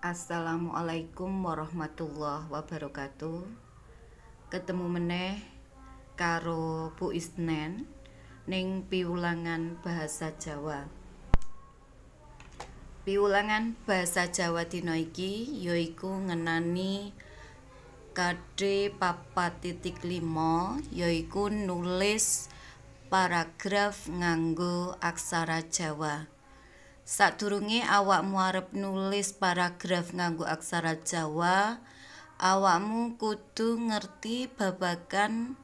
Assalamualaikum warahmatullahi wabarakatuh Ketemu meneh karo Bu Isnen ning piulangan bahasa Jawa Piulangan bahasa Jawa dinoiki Yoiku ku ngenani KD 4.5 Yoiku nulis paragraf nganggo aksara Jawa. Sadurunge awakmu arep nulis paragraf nganggo aksara Jawa, awakmu kudu ngerti babagan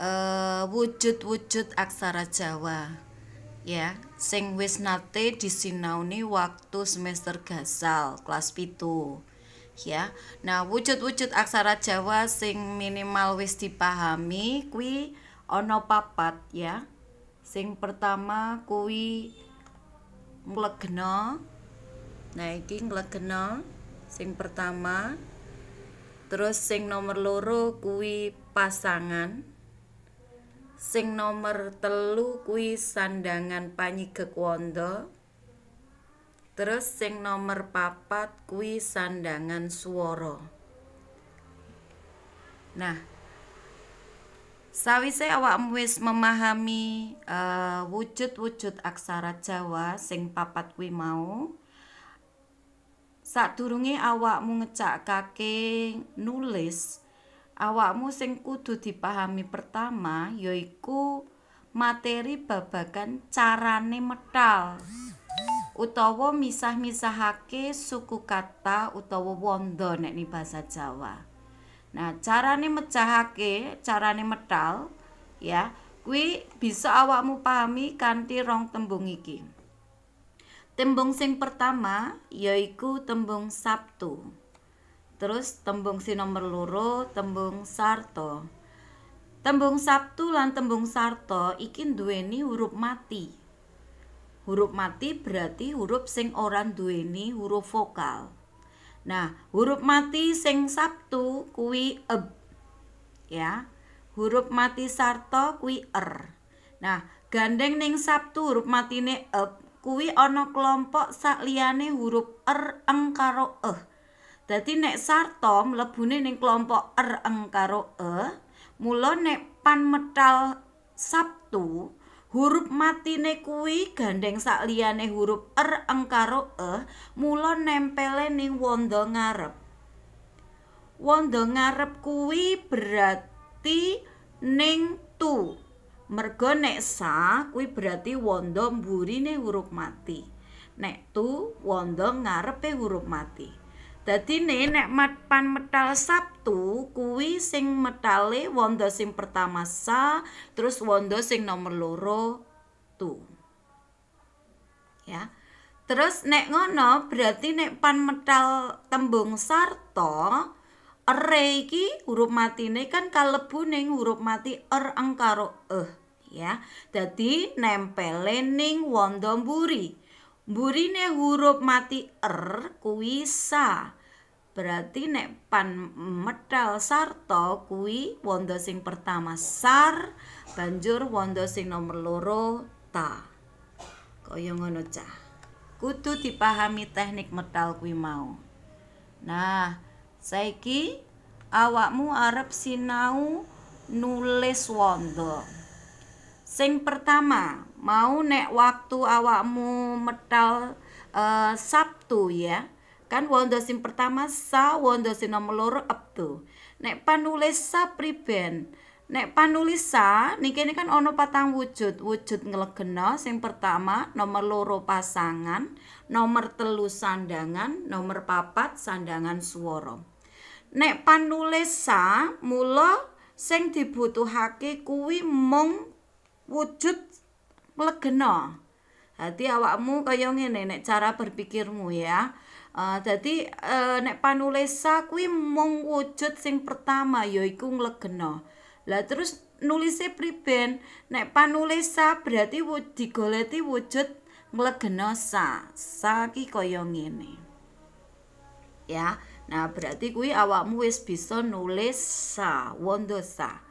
eh, wujud-wujud uh, aksara Jawa. Ya, sing wis nate disinauni waktu semester gasal kelas pitu. Ya. Nah, wujud-wujud aksara Jawa sing minimal wis dipahami kuwi ono papat ya. Sing pertama kuwi nglegena. Nah, iki nglegena sing pertama. Terus sing nomor loro kui pasangan. Sing nomor telu kui sandangan panyigek wanda. Terus sing nomor papat kui sandangan suworo. Nah, Sawise awakmu wis memahami eh, wujud-wujud aksara Jawa sing papat kuwi mau, sadurunge awakmu ngecakake nulis, awakmu sing kudu dipahami pertama yaiku materi babagan carane metal utawa misah-misahake suku kata utawa wanda nek ni basa Jawa. Nah, carane mecahake, carane metal ya, kuwi bisa awakmu pahami kanthi rong tembung iki. Tembung sing pertama yaiku tembung Sabtu. Terus tembung si nomor loro, tembung Sarto. Tembung Sabtu lan tembung Sarto iki duweni huruf mati. Huruf mati berarti huruf sing ora duweni huruf vokal. Nah, huruf mati sing Sabtu kui eb. Ya. Huruf mati sarto kui er. Nah, gandeng ning Sabtu huruf matine eb kui ana kelompok sakliyane huruf er eng karo eh. Dadi nek sarto mlebune ning kelompok er eng karo eh, mula nek metal Sabtu Huruf matine kuwi gandeng sak liyane huruf er engkaro e mula nempele ning wanda ngarep. Wanda ngarep kuwi berarti ning tu. Mergo nek sa kuwi berarti wanda mburine huruf mati. Nek tu wanda ngarepe huruf mati. Dadine nek mapan metal Sabtu kuwi sing metale wanda sing pertama sa, terus wanda sing nomor loro tu. Ya. Terus nek ngono berarti nek pan metal tembung sarta ere iki huruf matine kan kalebu ning huruf mati er angkaro eh ya. Dadi nempel ning wanda mburi. Burine huruf mati er kuwi sa. Berarti nek pan metal sarto kui wondo sing pertama sar, banjur wondosing sing nomor loro ta. Kaya ngono cah. Kudu dipahami teknik metal kui mau. Nah, saiki awakmu arep sinau nulis wondo Sing pertama, mau nek waktu awakmu metal uh, eh, Sabtu ya. Kan wanda pertama sa, wanda sing nomor loro to Nek panulis sa priben. Nek panulis sa niki ini kan ono patang wujud. Wujud ngelegena sing pertama nomor loro pasangan, nomor telu sandangan, nomor papat sandangan suworo Nek panulis sa mula sing dibutuhake kuwi mung wujud legena. Hati awakmu kaya ngene nek cara berpikirmu ya jadi ah, dadi uh, nek panulesa kuwi mung wujud sing pertama yaiku nglegeno. Lah terus nulise priben nek panulesa berarti wujud digoleti wujud nglegeno sa. Sa ki kaya ngene. Ya. Nah, berarti kuwi awakmu wis bisa nulis sa, wanda sa.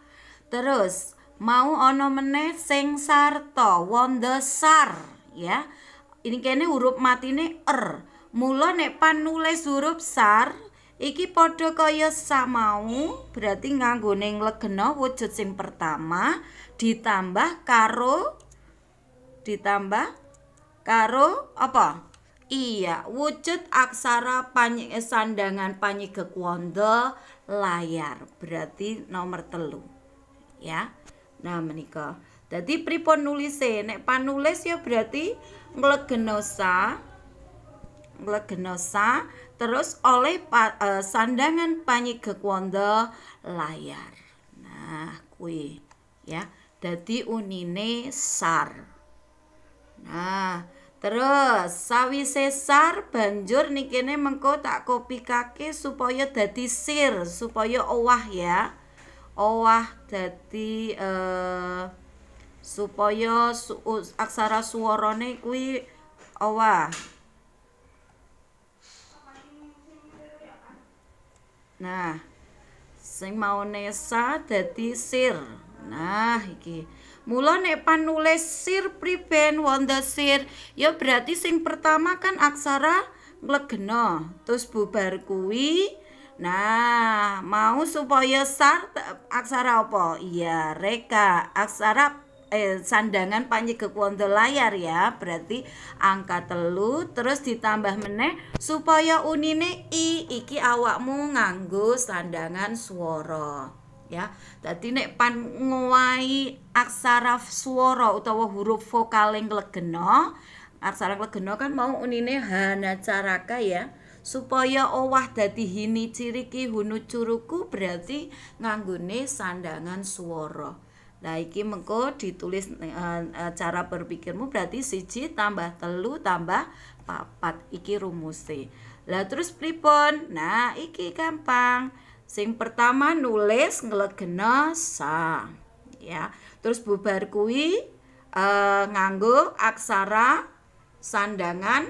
Terus mau ana meneh sing sarta, wanda sar, ya. Ini kene huruf matine er. Mula nek panulis huruf sar iki padha kaya samau, berarti nganggo ning wujud sing pertama ditambah karo ditambah karo apa? Iya, wujud aksara panyi sandangan panyi layar berarti nomor telu ya nah menika jadi pripun nulis nek panulis ya berarti ngelegenosa Legenosa terus oleh pa, e, sandangan panik wanda layar. Nah, kui, ya. jadi unine sar. Nah, terus sawi sesar banjur nikene mengko tak kake supaya jadi sir, supaya owah ya. Owah dadi e, supaya su, aksara suworone kui owah. Nah, sing mau nesa dadi sir. Nah, iki. Mula nek panulis sir priben wonten sir, ya berarti sing pertama kan aksara nglegena, terus bubar kuwi. Nah, mau supaya sar aksara apa? Iya, reka, aksara eh, sandangan panji kekuondo layar ya berarti angka telu terus ditambah meneh supaya unine i iki awakmu nganggu sandangan suara ya Tadi nek pan nguai aksara suara utawa huruf vokal yang legeno aksara legeno kan mau unine caraka ya supaya owah dadi hini ciriki hunu curuku berarti nganggune sandangan suara Nah, iki mengko ditulis e, cara berpikirmu berarti siji tambah telu tambah papat iki rumuse. Lah terus pripun? Nah, iki gampang. Sing pertama nulis ngelegena sa. Ya. Terus bubar kui e, nganggo aksara sandangan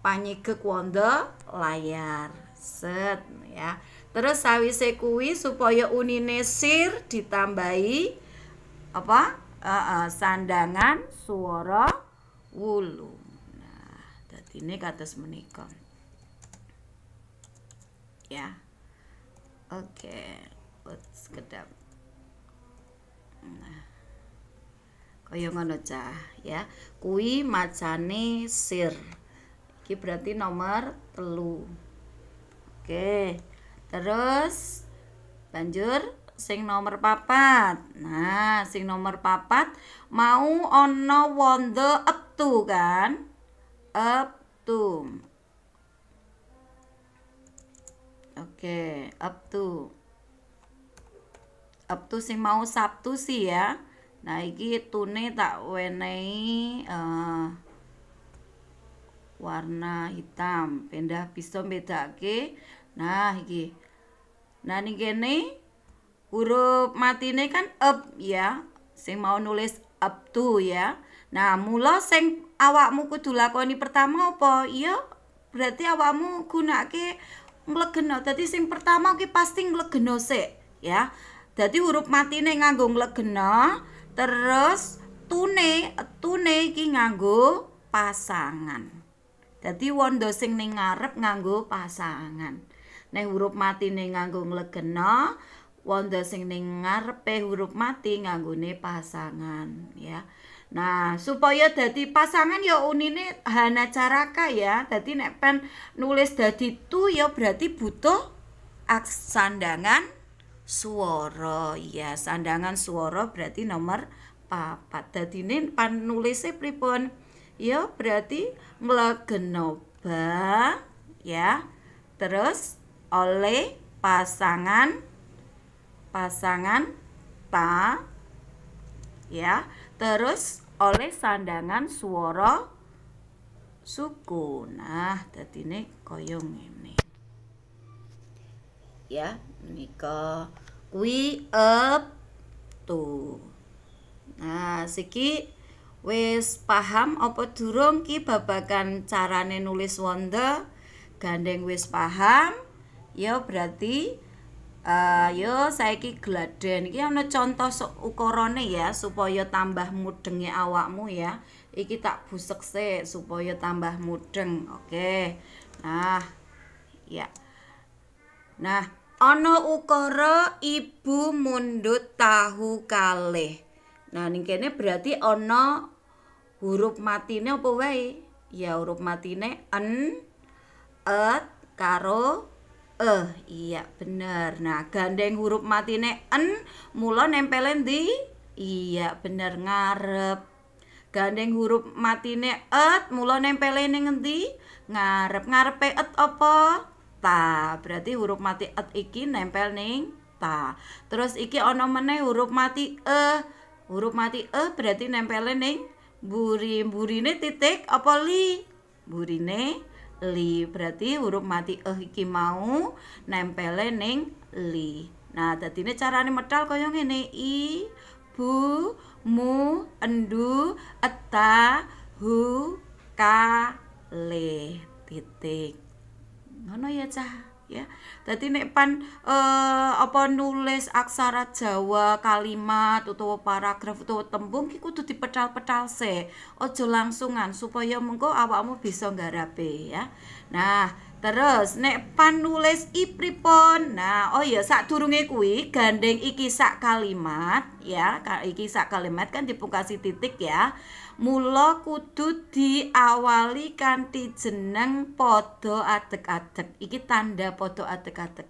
panyigek wanda layar. Set ya. Terus sawise kui supaya unine sir ditambahi apa uh, uh, sandangan suara wulu nah jadi ini kata menika ya oke okay. let's kedap nah kaya ngono cah ya kui macane sir iki berarti nomor telu oke okay. terus banjur sing nomor papat. Nah, sing nomor papat mau ono wonde to kan? to Oke, okay, up to sing mau Sabtu sih ya. Nah, iki tune tak wenei uh, eh, warna hitam. Pindah beta bedake. Nah, iki. Nah, ini gini huruf matine kan up ya sing mau nulis up to ya nah mula sing awakmu kudu lakoni pertama apa iya berarti awakmu gunake nglegeno Tadi sing pertama ki pasti nglegeno sik ya Jadi huruf matine nganggo nglegeno terus tune tune ki nganggo pasangan Jadi wanda sing ning ngarep nganggo pasangan Neng huruf matine nganggo nglegeno wanda sing ning ngarepe huruf mati nganggone pasangan ya. Nah, supaya dadi pasangan ya unine hana caraka ya. Dadi nek pen nulis dadi tu ya berarti butuh aksandangan suoro. Ya, sandangan suoro berarti nomor papat. pan panulise pripun? Ya, berarti nglegenoba ya. Terus oleh pasangan pasangan ta ya terus oleh sandangan suara suku nah tadi ini koyong ini ya menika we up to nah siki wis paham apa durung ki babakan carane nulis wonder gandeng wis paham ya berarti ayo eh, saya saiki gladen iki ana contoh ukurane ya supaya tambah mudenge awakmu ya iki tak busek se supaya tambah mudeng oke okay. nah ya nah ana ukara ibu mundut tahu kalih nah ning kene berarti ana huruf matine apa wae ya huruf matine en et karo eh iya bener nah gandeng huruf matine en mula nempelin di iya bener ngarep gandeng huruf matine et mula nempelin neng di ngarep ngarep et apa ta berarti huruf mati et iki nempel ning ta terus iki ono meneh huruf mati e huruf mati e berarti nempelin ning buri burine titik apa li burine li berarti huruf mati eh iki mau nempele ning li nah dadine carane medal kaya ngene i bu mu endu eta hu ka le titik ngono ya cah ya. Jadi nek pan eh, apa nulis aksara Jawa, kalimat atau paragraf atau tembung ki kudu dipecal-pecal se. ojo langsungan supaya mengko awakmu bisa nggarape ya. Nah, Terus nek panulis nulis Nah, oh iya saat turunnya kuwi gandeng iki sak kalimat ya. Iki sak kalimat kan dipungkasi titik ya. Mula kudu diawali kanthi jeneng padha adek-adek. Iki tanda padha adek-adek.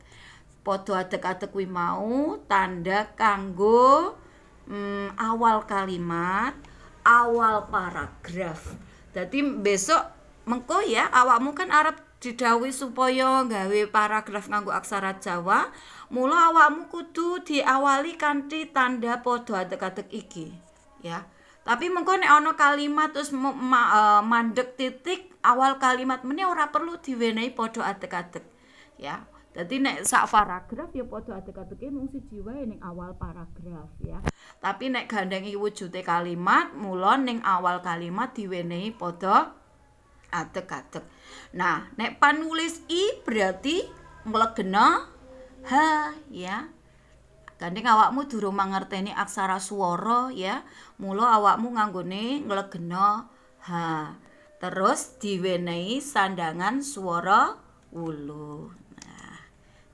Padha adek-adek kuwi mau tanda kanggo hmm, awal kalimat, awal paragraf. Jadi besok mengko ya awakmu kan Arab didawi supaya nggawe paragraf nganggo aksara Jawa, mula awakmu kudu diawali kanthi tanda padha adek-adek iki, ya. Tapi mengko nek ana kalimat terus ma e, mandek titik awal kalimat mene ora perlu diwenehi padha adek-adek, ya. Jadi nek sak paragraf ya padha adek-adeke mung siji wae ning awal paragraf ya. Tapi nek gandeng iki wujude kalimat, mula ning awal kalimat diwenehi padha adek-adek. Nah, nek panulis i berarti nglegeno h ya. ganti awakmu durung mangerteni aksara suara ya. mulu awakmu nganggone nglegeno h. Terus diwenei sandangan suara wulu. Nah,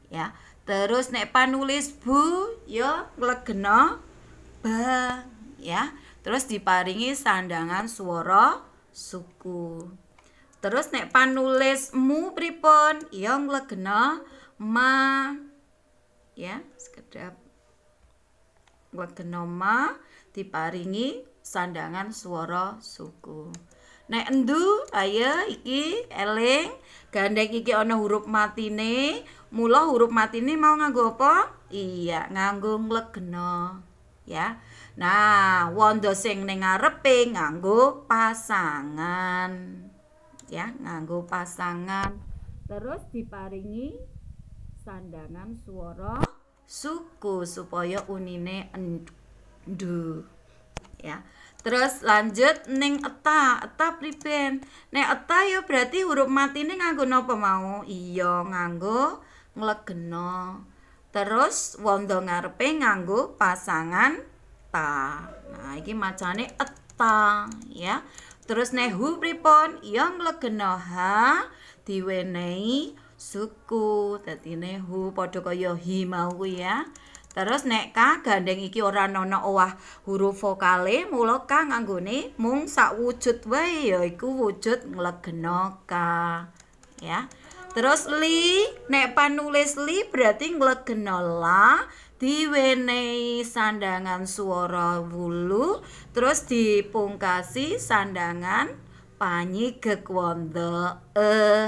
ya. Terus nek panulis bu ya nglegeno b ya. Terus diparingi sandangan suara suku. Terus nek mu pripun? Iya nglegena ma ya, sekedap nglegena ma diparingi sandangan swara suku. Nek endu ayo iki eling gandeng iki ana huruf matine. Mula huruf matine mau nganggo apa? Iya, nganggo nglegena. Ya. Nah, wondoseng sing ning ngarepe nganggo pasangan ya nganggo pasangan terus diparingi sandangan suara suku supaya unine endu ya Terus lanjut ning eta, eta priben. Nek eta yo ya berarti huruf mati ini nganggo napa mau? Iya, nganggo nglegeno. Terus wanda ngarepe nganggo pasangan ta. Nah, iki macane eta ya. Terus nih pripon, yang legena ha suku dadi nehu padha kaya hi mau ya. Terus nek ka gandeng iki ora ana owah huruf vokale mula ka nganggone mung sak wujud wae ya iku wujud nglegena ka ya. Terus li nek panulis li berarti nglegena la diwenei sandangan suara wulu terus dipungkasi sandangan panyi wanda e eh,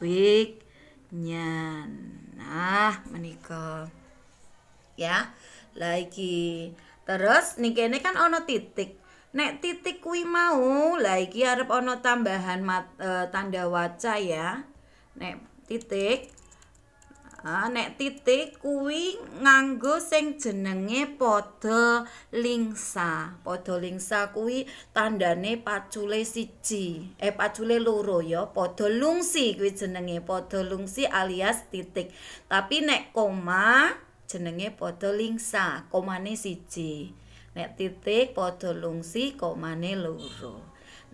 wik nyan nah menikah ya lagi terus nih kene kan ono titik nek titik kui mau lagi harap ono tambahan mat, e, tanda waca ya nek titik Ah, nek titik kuwi nganggo sing jenenge padha lingsa. Padha lingsa kuwi tandane pacule siji. Eh pacule loro ya, padha lungsi kuwi jenenge padha lungsi alias titik. Tapi nek koma jenenge padha lingsa, komane siji. Nek titik padha lungsi, komane loro.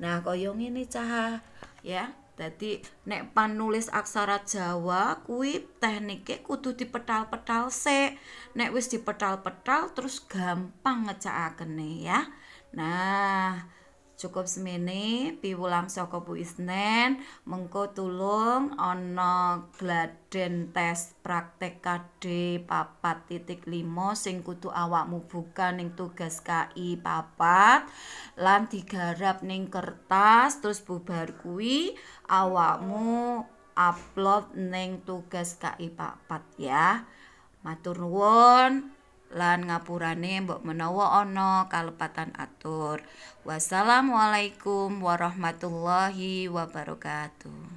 Nah, kaya ngene cah ya. Jadi, nek panulis aksara Jawa kuwi teknike kudu dipetal-petal se, Nek wis dipetal-petal terus gampang ngecakakene ya. Nah, cukup semini, piwulang saka Bu Isnen mengko tulung ana gladen tes praktek KD 4.5 sing kudu awakmu buka ning tugas KI papat lan digarap ning kertas terus bubar kuwi awakmu upload ning tugas KI papat ya matur nuwun lan ngapurane mbok menawa ana kalepatan atur. Wassalamualaikum warahmatullahi wabarakatuh.